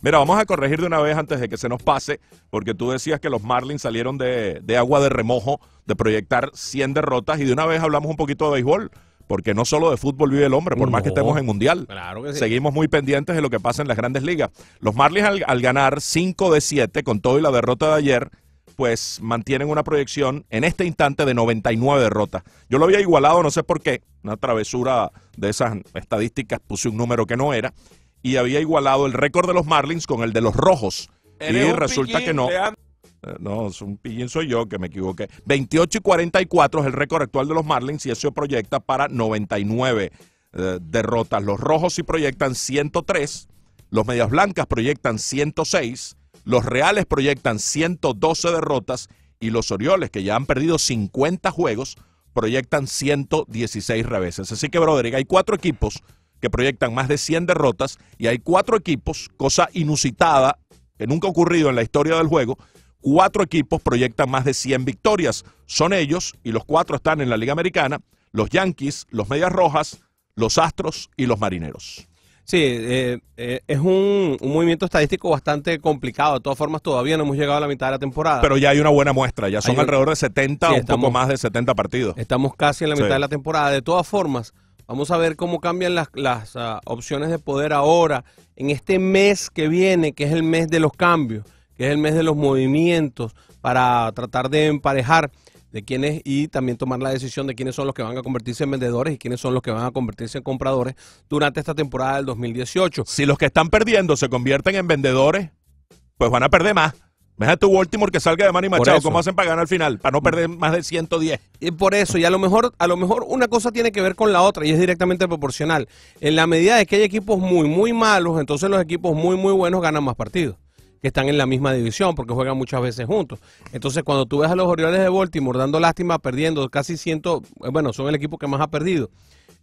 Mira, vamos a corregir de una vez antes de que se nos pase, porque tú decías que los Marlins salieron de, de agua de remojo, de proyectar 100 derrotas, y de una vez hablamos un poquito de béisbol porque no solo de fútbol vive el hombre, por más que estemos en mundial. Claro Seguimos muy pendientes de lo que pasa en las grandes ligas. Los Marlins al, al, ganar 5 de 7 con todo y la derrota de ayer, pues mantienen una proyección en este instante de 99 derrotas. Yo lo había igualado, no sé por qué, una travesura de esas estadísticas, puse un número que no era y había igualado el récord de los Marlins con el de los Rojos. Y resulta que no. Eh, no, es un pillín soy yo que me equivoqué. 28 y 44 es el récord actual de los Marlins y eso proyecta para 99 eh, derrotas. Los Rojos sí proyectan 103, los Medias Blancas proyectan 106, los Reales proyectan 112 derrotas y los Orioles, que ya han perdido 50 juegos, proyectan 116 reveses. Así que, Broderick, hay cuatro equipos que proyectan más de 100 derrotas y hay cuatro equipos, cosa inusitada, que nunca ha ocurrido en la historia del juego, cuatro equipos proyectan más de 100 victorias. Son ellos, y los cuatro están en la Liga Americana, los Yankees, los Medias Rojas, los Astros y los Marineros. Sí, eh, eh, es un, movimiento estadístico bastante complicado. De todas formas, todavía no hemos llegado a la mitad de la temporada. Pero ya hay una buena muestra, ya son alrededor de 70, un poco más de 70 partidos. Estamos casi en la mitad de la temporada. De todas formas, Vamos a ver cómo cambian las, las ah, opciones de poder ahora, en este mes que viene, que es el mes de los cambios, que es el mes de los movimientos, para tratar de emparejar de quienes y también tomar la decisión de quiénes son los que van a convertirse en vendedores y quiénes son los que van a convertirse en compradores durante esta temporada del 2018. Si los que están perdiendo se convierten en vendedores, pues van a perder más. Deja tu Baltimore que salga de Manny Machado. ¿Cómo hacen para ganar al final? Para no perder más de 110. Y eh, por eso, y a lo mejor, a lo mejor una cosa tiene que ver con la otra y es directamente proporcional. En la medida de que hay equipos muy, muy malos, entonces los equipos muy, muy buenos ganan más partidos que están en la misma división porque juegan muchas veces juntos. Entonces, cuando tú ves a los Orioles de Baltimore dando lástima, perdiendo casi ciento... Eh, bueno, son el equipo que más ha perdido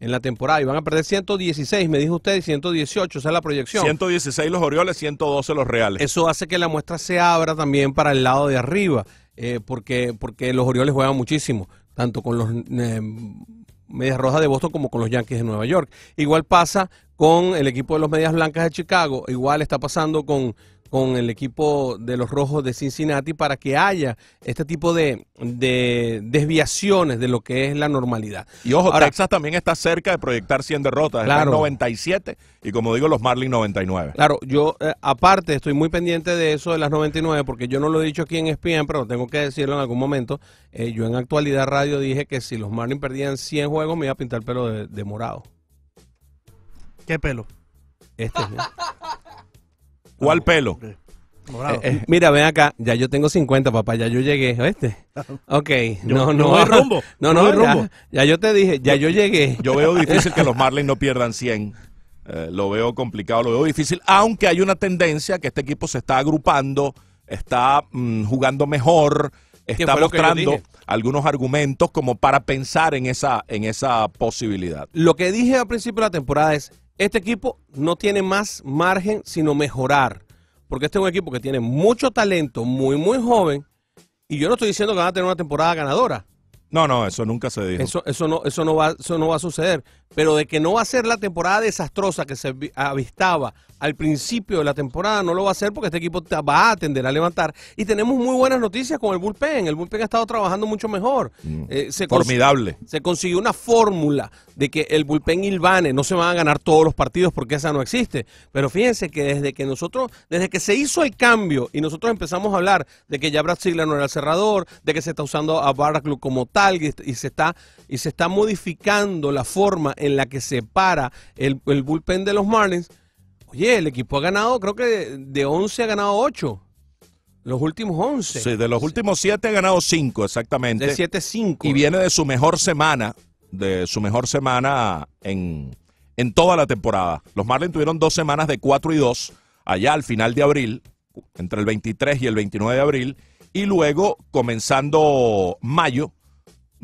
en la temporada y van a perder 116, me dijo usted, 118, esa es la proyección. 116 los Orioles, 112 los Reales. Eso hace que la muestra se abra también para el lado de arriba, eh, porque, porque los Orioles juegan muchísimo, tanto con los eh, Medias Rojas de Boston como con los Yankees de Nueva York. Igual pasa con el equipo de los Medias Blancas de Chicago, igual está pasando con con el equipo de los Rojos de Cincinnati para que haya este tipo de, desviaciones de lo que es la normalidad. Y ojo, Texas también está cerca de proyectar 100 derrotas, claro, 97 y como digo, los Marlins 99. Claro, yo eh, aparte estoy muy pendiente de eso de las 99 porque yo no lo he dicho aquí en ESPN, pero tengo que decirlo en algún momento. Eh, yo en Actualidad Radio dije que si los Marlins perdían 100 juegos me iba a pintar el pelo de, morado. ¿Qué pelo? Este. Igual pelo? Eh, eh, eh, mira, ven acá, ya yo tengo 50, papá, ya yo llegué, este. Ok, no, no. No hay rumbo. No, no, ya, rumbo. ya yo te dije, ya yo, llegué. Yo veo difícil que los Marlins no pierdan 100. lo veo complicado, lo veo difícil, aunque hay una tendencia que este equipo se está agrupando, está mm, jugando mejor, está mostrando algunos argumentos como para pensar en esa, en esa posibilidad. Lo que dije al principio de la temporada es, este equipo no tiene más margen sino mejorar. Porque este es un equipo que tiene mucho talento, muy, muy joven. Y yo no estoy diciendo que van a tener una temporada ganadora. No, no, eso nunca se dijo. Eso, eso, no, eso, no, va, eso no va a suceder pero de que no va a ser la temporada desastrosa que se avistaba al principio de la temporada, no lo va a ser porque este equipo va a atender a levantar. Y tenemos muy buenas noticias con el bullpen. El bullpen ha estado trabajando mucho mejor. Mm. Eh, formidable. se consiguió una fórmula de que el bullpen ilvane. No se van a ganar todos los partidos porque esa no existe. Pero fíjense que desde que nosotros, desde que se hizo el cambio y nosotros empezamos a hablar de que ya Brad Sigler no era el cerrador, de que se está usando a Baraclub como tal y se está, y se está modificando la forma en la que se para el, el bullpen de los Marlins, oye, el equipo ha ganado, creo que de 11 ha ganado 8. Los últimos 11. Sí, de los últimos 7 ha ganado 5, exactamente. De 7, 5. Y viene de su mejor semana, de su mejor semana en, en toda la temporada. Los Marlins tuvieron dos semanas de 4 y 2, allá al final de abril, entre el 23 y el 29 de abril, y luego comenzando mayo,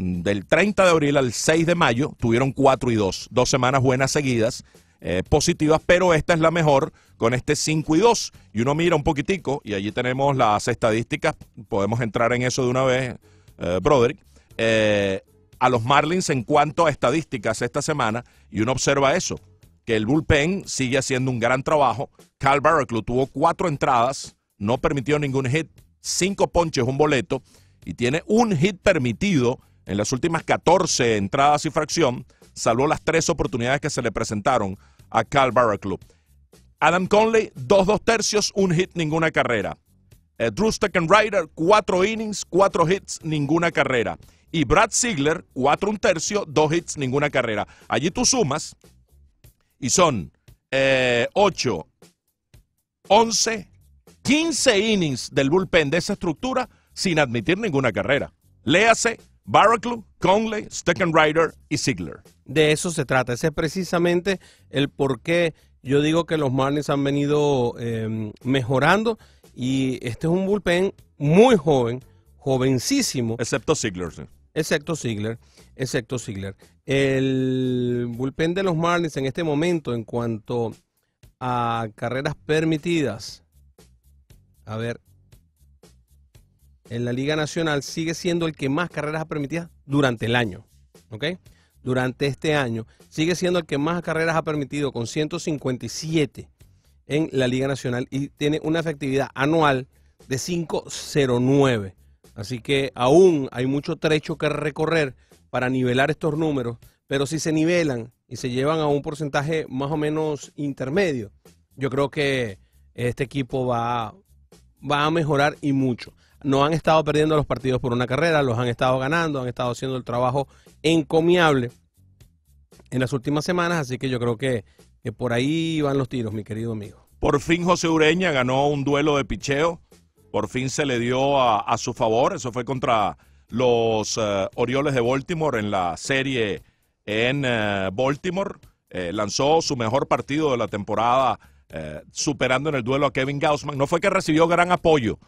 Mm, del 30 de abril al 6 de mayo tuvieron 4 y 2, dos semanas buenas seguidas, eh, positivas, pero esta es la mejor con este 5 y 2. Y uno mira un poquitico y allí tenemos las estadísticas, podemos entrar en eso de una vez, eh, Broderick. Eh, a los Marlins en cuanto a estadísticas esta semana y uno observa eso, que el bullpen sigue haciendo un gran trabajo. Cal Barraclough tuvo cuatro entradas, no permitió ningún hit, cinco ponches, un boleto y tiene un hit permitido en las últimas 14 entradas y fracción, salvó las tres oportunidades que se le presentaron a Cal Barra Club. Adam Conley, 2 2 tercios, un hit, ninguna carrera. Drew Steckenrider, 4 innings, 4 hits, ninguna carrera. Y Brad Ziegler, 4 1 tercio, 2 hits, ninguna carrera. Allí tú sumas y son 8, 11, 15 innings del bullpen de esa estructura sin admitir ninguna carrera. Léase Barraclough, Conley, Steckenrider y Ziegler. De eso se trata. Ese es precisamente el por qué yo digo que los Marlins han venido em, mejorando y este es un bullpen muy joven, jovencísimo. Excepto Ziegler, Excepto Ziegler, excepto Ziegler. El bullpen de los Marlins en este momento en cuanto a carreras permitidas. A ver, en la Liga Nacional sigue siendo el que más carreras ha permitido durante el año. ¿Ok? Durante este año sigue siendo el que más carreras ha permitido con 157 en la Liga Nacional y tiene una efectividad anual de 5.09. Así que aún hay mucho trecho que recorrer para nivelar estos números, pero si se nivelan y se llevan a un porcentaje más o menos intermedio, yo creo que este equipo va, va a mejorar y mucho no han estado perdiendo los partidos por una carrera, los han estado ganando, han estado haciendo el trabajo encomiable en las últimas semanas, así que yo creo que, por ahí van los tiros, mi querido amigo. Por fin José Ureña ganó un duelo de picheo, por fin se le dio a, su favor, eso fue contra los eh, Orioles de Baltimore en la serie en eh, Baltimore, eh, lanzó su mejor partido de la temporada. superando en el duelo a Kevin Gaussman. No fue que recibió gran apoyo,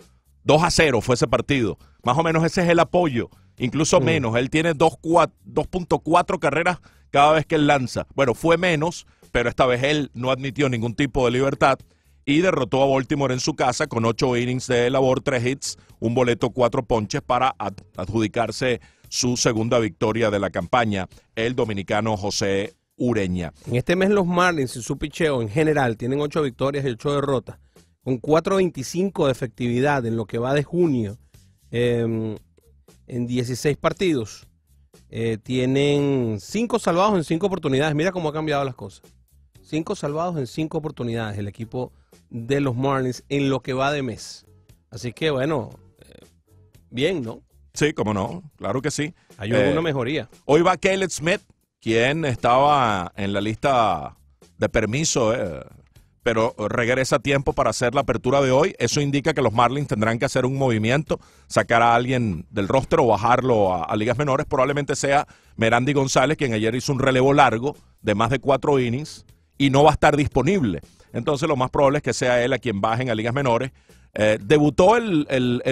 2 a 0 fue ese partido. Más o menos ese es el apoyo. Incluso mm. menos. Él tiene 2.4 carreras cada vez que él lanza. Bueno, fue menos, pero esta vez él no admitió ningún tipo de libertad y derrotó a Baltimore en su casa con 8 innings de labor, 3 hits, un boleto, 4 ponches para adjudicarse su segunda victoria de la campaña, el dominicano José Ureña. En este mes los Marlins y su picheo en general tienen 8 victorias y 8 derrotas con 4.25 de efectividad en lo que va de junio em, en 16 partidos. Eh, tienen 5 salvados en 5 oportunidades. Mira cómo ha cambiado las cosas. 5 salvados en 5 oportunidades el equipo de los Marlins en lo que va de mes. Así que bueno, eh, bien, ¿no? Sí, cómo no, claro que sí. Hay una eh, mejoría. Hoy va Caleb Smith, quien estaba en la lista de permiso ¿eh? pero regresa a tiempo para hacer la apertura de hoy. Eso indica que los Marlins tendrán que hacer un movimiento, sacar a alguien del rostro o bajarlo a, ligas menores. Probablemente sea Merandi González, quien ayer hizo un relevo largo de más de cuatro innings y no va a estar disponible. Entonces lo más probable es que sea él a quien bajen a ligas menores. Eh, debutó el,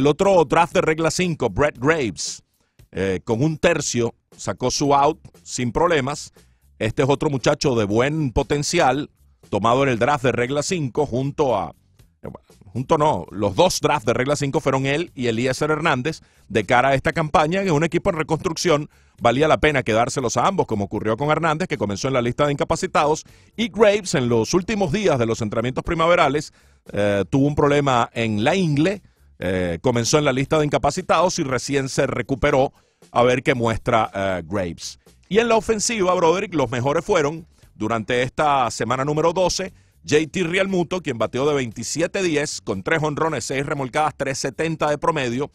otro draft de regla 5, Brett Graves, eh, con un tercio, sacó su out sin problemas. Este es otro muchacho de buen potencial, tomado en el draft de regla 5 junto a junto no, los dos drafts de regla 5 fueron él y Elías Hernández de cara a esta campaña, En un equipo en reconstrucción, valía la pena quedárselos a ambos, como ocurrió con Hernández, que comenzó en la lista de incapacitados, y Graves en los últimos días de los entrenamientos primaverales eh, tuvo un problema en la ingle, eh, comenzó en la lista de incapacitados y recién se recuperó a ver qué muestra eh, Graves. Y en la ofensiva, Broderick, los mejores fueron durante esta semana número 12. JT Realmuto, quien bateó de 27-10 con 3 honrones, 6 remolcadas, 3.70 de promedio,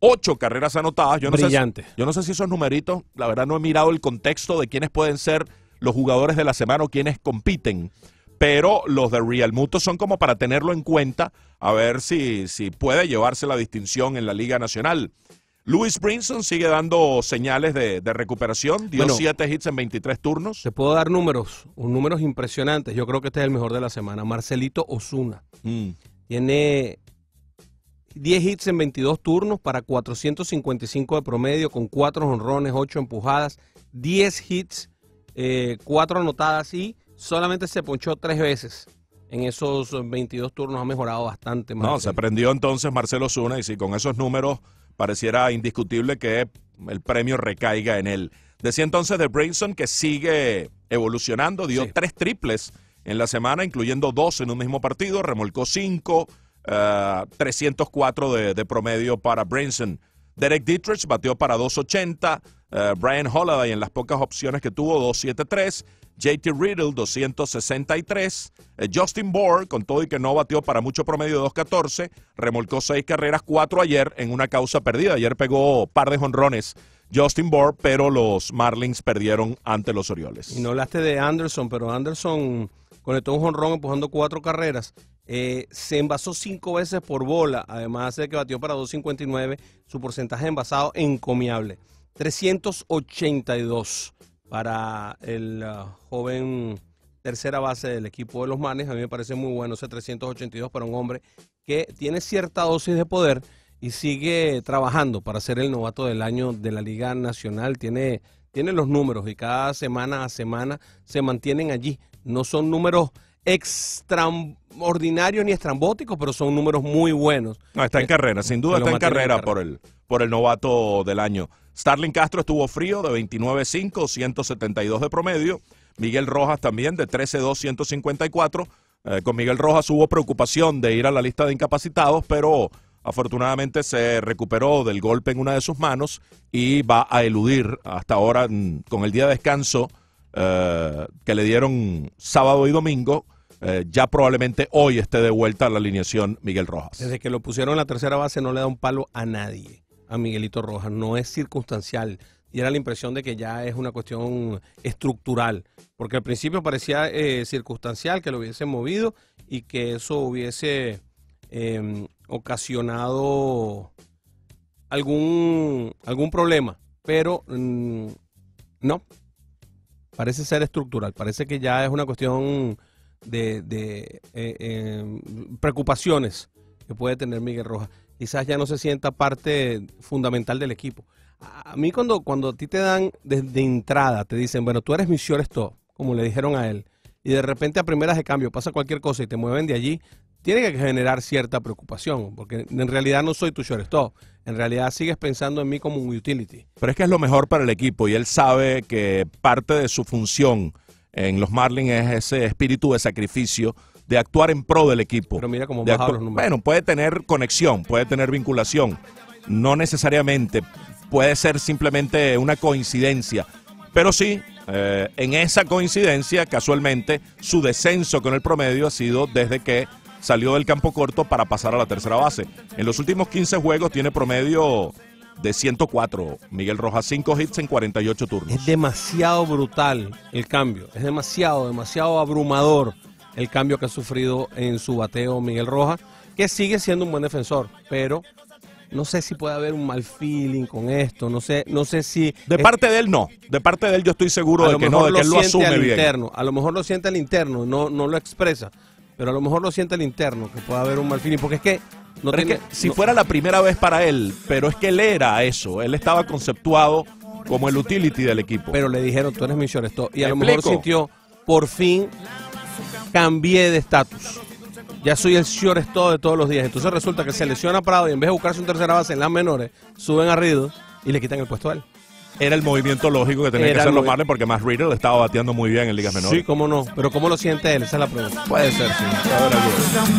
8 carreras anotadas. Yo no, Brillante. yo no sé si esos numeritos, la verdad no he mirado el contexto de quiénes pueden ser los jugadores de la semana o quiénes compiten. Pero los de Realmuto son como para tenerlo en cuenta, a ver si, si puede llevarse la distinción en la Liga Nacional. Luis Brinson sigue dando señales de, recuperación. Dio 7 hits en 23 turnos. Te puedo dar números, números impresionantes. Yo creo que este es el mejor de la semana. Marcelito Osuna. Mm. Tiene 10 hits en 22 turnos para 455 de promedio, con 4 honrones, 8 empujadas, 10 hits, eh, 4 anotadas y solamente se ponchó 3 veces en esos 22 turnos ha mejorado bastante. más. No, se prendió entonces Marcelo Osuna y sí, con esos números pareciera indiscutible que el premio recaiga en él. Decía entonces de Brinson que sigue evolucionando, dio tres triples en la semana, incluyendo dos en un mismo partido, remolcó cinco, 304 eh, de, de, promedio para Brinson. Derek Dietrich batió para 280. Eh, Brian Holiday en las pocas opciones que tuvo 273. JT Riddle 263, eh, Justin Bohr, con todo y que no batió para mucho promedio 214, remolcó seis carreras, cuatro ayer en una causa perdida. Ayer pegó par de jonrones Justin Bohr, pero los Marlins perdieron ante los Orioles. Y no hablaste de Anderson, pero Anderson conectó un jonrón empujando cuatro carreras eh, se envasó cinco veces por bola, además de que batió para 2.59, su porcentaje de envasado encomiable. 382 para el ah, joven tercera base del equipo de los Manes. A mí me parece muy bueno ese 382 para un hombre que tiene cierta dosis de poder y sigue trabajando para ser el novato del año de la Liga Nacional. Tiene, tiene los números y cada semana a semana se mantienen allí. No son números extraordinario ni estrambótico, pero son números muy buenos. está en eh, carrera, sin duda está en carrera, por el por el novato del año. Starling Castro estuvo frío de 29.5, 172 de promedio. Miguel Rojas también de 13.2, 154. Eh, con Miguel Rojas hubo preocupación de ir a la lista de incapacitados, pero afortunadamente se recuperó del golpe en una de sus manos y va a eludir hasta ahora mm, con el día de descanso eh, que le dieron sábado y domingo eh, ya probablemente hoy esté de vuelta a la alineación Miguel Rojas. Desde que lo pusieron en la tercera base no le da un palo a nadie, a Miguelito Rojas. No es circunstancial. Y era la impresión de que ya es una cuestión estructural, porque al principio parecía eh, circunstancial que lo hubiesen movido y que eso hubiese em, ocasionado algún, algún problema, pero mm, no, parece ser estructural, parece que ya es una cuestión de, eh, em, preocupaciones que puede tener Miguel Rojas. Quizás ya no se sienta parte fundamental del equipo. A mí cuando, a ti te dan desde entrada, te dicen, bueno, tú eres mi shortstop, como le dijeron a él, y de repente a primeras de cambio pasa cualquier cosa y te mueven de allí, tiene que generar cierta preocupación, porque en realidad no soy tu shortstop. En realidad sigues pensando en mí como un utility. Pero es que es lo mejor para el equipo y él sabe que parte de su función en los Marlins es ese espíritu de sacrificio, de actuar en pro del equipo. Pero mira cómo bajaron los números. Bueno, puede tener conexión, puede tener vinculación, no necesariamente, puede ser simplemente una coincidencia, pero sí, eh, en esa coincidencia, casualmente, su descenso con el promedio ha sido desde que salió del campo corto para pasar a la tercera base. En los últimos 15 juegos tiene promedio de 104. Miguel Rojas, 5 hits en 48 turnos. Es demasiado brutal el cambio. Es demasiado, demasiado abrumador el cambio que ha sufrido en su bateo Miguel Rojas, que sigue siendo un buen defensor, pero no sé si puede haber un mal feeling con esto, no sé, no sé si de parte de él no, de parte de él yo estoy seguro de que no, de que él lo asume al Interno, a lo mejor lo siente al interno, no no lo expresa, pero a lo mejor lo siente al interno que puede haber un mal feeling porque es que si fuera la primera vez para él, pero es que él era eso, él estaba conceptuado como el utility del equipo. Pero le dijeron, tú eres mi shortstop. Y a lo mejor sintió, por fin cambié de estatus. Ya soy el shortstop de todos los días. Entonces resulta que se lesiona Prado y en vez de buscarse un tercera base en las menores, suben a Riddle y le quitan el puesto a él. Era el movimiento lógico que tenía que hacer los Marlins porque más Riddle estaba bateando muy bien en ligas menores. Sí, cómo no. Pero cómo lo siente él, esa es la pregunta. Puede ser, sí.